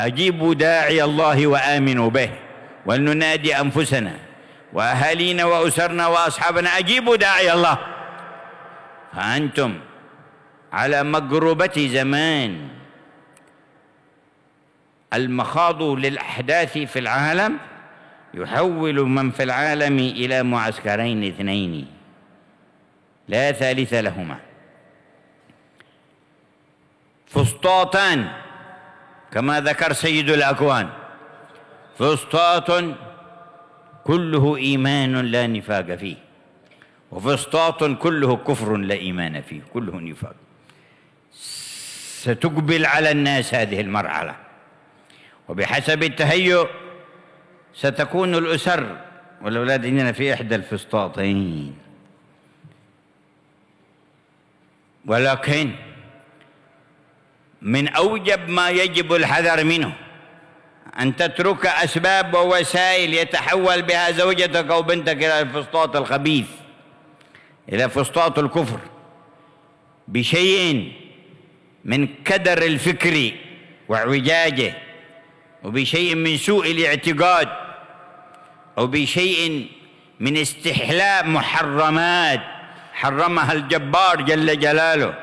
أجيبوا داعي الله وآمنوا به ولننادي أنفسنا وأهالينا وأسرنا وأصحابنا أجيبوا داعي الله فأنتم على مقربة زمان المخاض للأحداث في العالم يحول من في العالم إلى معسكرين اثنين لا ثالث لهما فسطاطان كما ذكر سيد الأكوان فسطاط كله إيمان لا نفاق فيه وفسطاط كله كفر لا إيمان فيه كله نفاق ستقبل على الناس هذه المرحلة وبحسب التهيؤ ستكون الأسر والأولاد عندنا في إحدى الفسطاطين ولكن من أوجب ما يجب الحذر منه أن تترك أسباب ووسائل يتحول بها زوجتك أو بنتك إلى الفسطاط الخبيث إلى فسطاط الكفر بشيء من كدر الفكر وعجاجه وبشيء من سوء الاعتقاد أو بشيء من استحلاء محرمات حرمها الجبار جل جلاله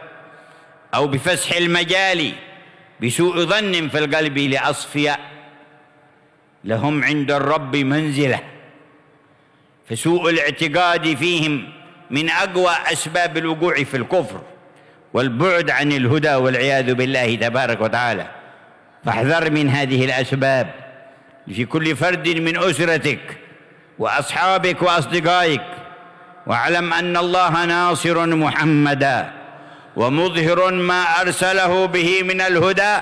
أو بفسح المجال بسوء ظن في القلب لأصفياء لهم عند الرب منزلة فسوء الاعتقاد فيهم من أقوى أسباب الوقوع في الكفر والبعد عن الهدى والعياذ بالله تبارك وتعالى فاحذر من هذه الأسباب في كل فرد من أسرتك وأصحابك وأصدقائك واعلم أن الله ناصر محمداً ومظهر ما أرسله به من الهدى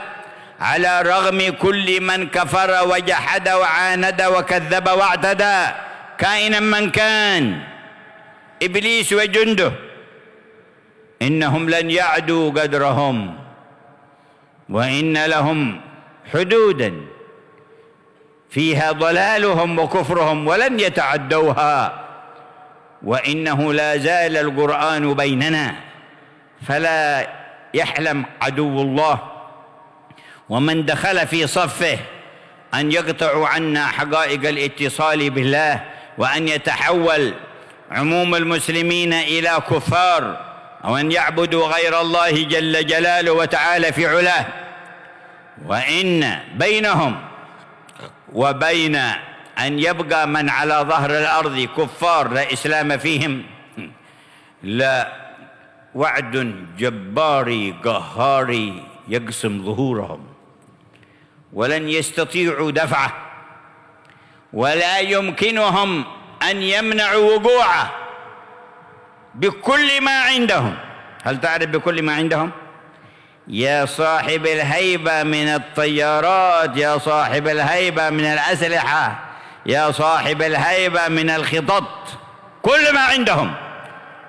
على رغم كل من كفر وجحد وعاند وكذب واعتدى كائنا من كان إبليس وجنده إنهم لن يعدوا قدرهم وإن لهم حدودا فيها ضلالهم وكفرهم ولن يتعدوها وإنه لا زال القرآن بيننا فلا يحلم عدو الله ومن دخل في صفه أن يقطع عنا حقائق الاتصال بالله وأن يتحول عموم المسلمين إلى كفار أو أن يعبدوا غير الله جل جلاله وتعالى في علاه وإن بينهم وبين أن يبقى من على ظهر الأرض كفار لا إسلام فيهم لا وعد جباري قهاري يقسم ظهورهم ولن يستطيعوا دفعه ولا يمكنهم أن يمنعوا وقوعه بكل ما عندهم هل تعرف بكل ما عندهم؟ يا صاحب الهيبة من الطيارات يا صاحب الهيبة من الأسلحة يا صاحب الهيبة من الخطط كل ما عندهم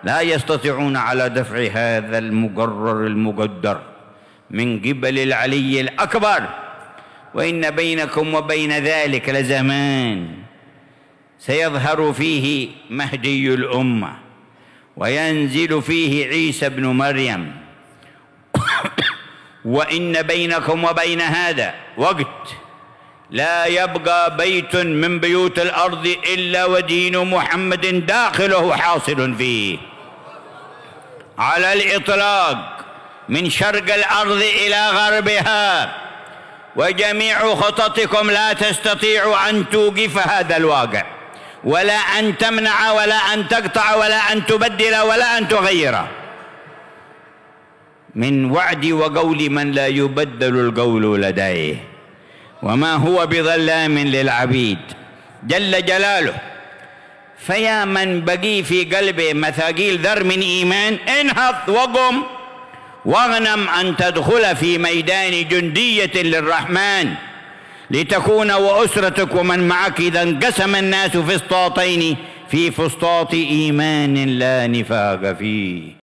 لا يستطيعون على دفع هذا المقرر المقدر من قبل العلي الأكبر وإن بينكم وبين ذلك لزمان سيظهر فيه مهدي الأمة وينزل فيه عيسى بن مريم وإن بينكم وبين هذا وقت لا يبقى بيت من بيوت الأرض إلا ودين محمد داخله حاصل فيه على الإطلاق من شرق الأرض إلى غربها وجميع خططكم لا تستطيع أن توقف هذا الواقع ولا أن تمنع ولا أن تقطع ولا أن تبدل ولا أن تغير من وعد وقول من لا يبدل القول لديه وما هو بظلام للعبيد جل جلاله فيا من بقي في قلبه مثاقيل ذر من إيمان انهض وقم واغنم أن تدخل في ميدان جندية للرحمن لتكون وأسرتك ومن معك إذا انقسم الناس فسطاطين في فسطاط إيمان لا نفاق فيه